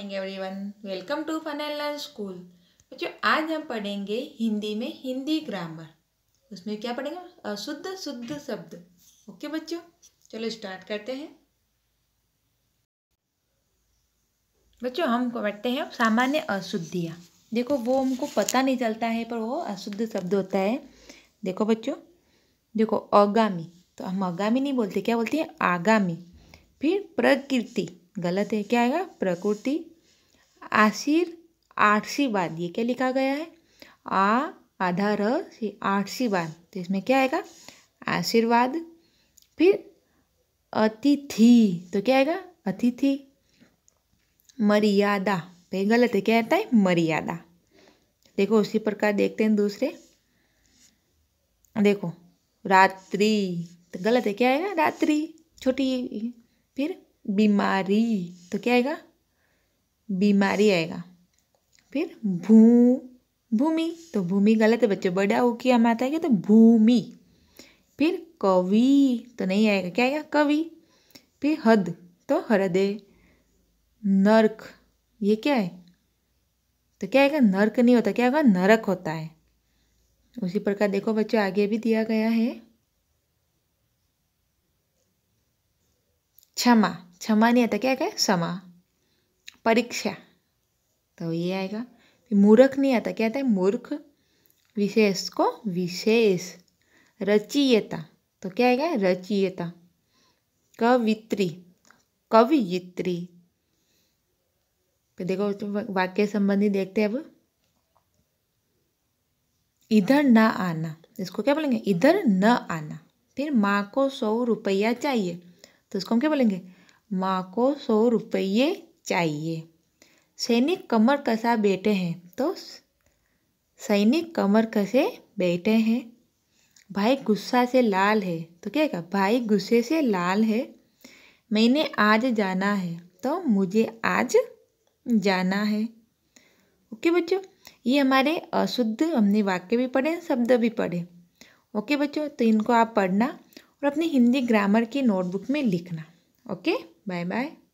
morning everyone welcome to fun and learn school बच्चों आज हम पढ़ेंगे हिंदी में हिंदी ग्रामर उसमें क्या पढ़ेंगे अशुद्ध शुद्ध शब्द ओके बच्चों चलो स्टार्ट करते हैं बच्चों हम बैठते हैं सामान्य अशुद्धियाँ देखो वो हमको पता नहीं चलता है पर वो अशुद्ध शब्द होता है देखो बच्चों देखो आगामी तो हम आगामी नहीं बोलते क्या बोलते हैं आगामी फिर प्रकृति गलत है क्या आएगा प्रकृति आशीर आठसी बाद ये क्या लिखा गया है आ आधा र सी आठसी बाद तो इसमें क्या आएगा आशीर्वाद फिर अतिथि तो क्या आएगा अतिथि मर्यादा तो ये गलत है क्या आता है मर्यादा देखो उसी प्रकार देखते हैं दूसरे देखो रात्रि तो गलत है क्या आएगा रात्रि छोटी फिर बीमारी तो क्या आएगा बीमारी आएगा फिर भू भूमि तो भूमि गलत है बच्चों बड़ा हो किया हम आता है तो भूमि फिर कवि तो नहीं आएगा क्या आएगा कवि फिर हद तो हृदय नर्क ये क्या है तो क्या आएगा नर्क नहीं होता क्या होगा नरक होता है उसी प्रकार देखो बच्चों आगे भी दिया गया है क्षमा क्षमा नहीं आता क्या क्या क्षमा परीक्षा तो ये आएगा फिर मूर्ख नहीं आता क्या आता है मूर्ख विशेष को विशेष रचियता तो क्या आएगा रचियता कवित्री कवियित्री तो देखो तो वाक्य संबंधी देखते हैं अब इधर न आना इसको क्या बोलेंगे इधर न आना फिर माँ को सौ रुपया चाहिए तो इसको हम क्या बोलेंगे माँ को सौ रुपये चाहिए सैनिक कमर कसा बैठे हैं तो सैनिक कमर कसे बैठे हैं भाई गुस्सा से लाल है तो क्या कहा भाई गुस्से से लाल है मैंने आज जाना है तो मुझे आज जाना है ओके बच्चों ये हमारे अशुद्ध हमने वाक्य भी पढ़े शब्द भी पढ़े ओके बच्चों तो इनको आप पढ़ना और अपनी हिंदी ग्रामर की नोटबुक में लिखना ओके बाय बाय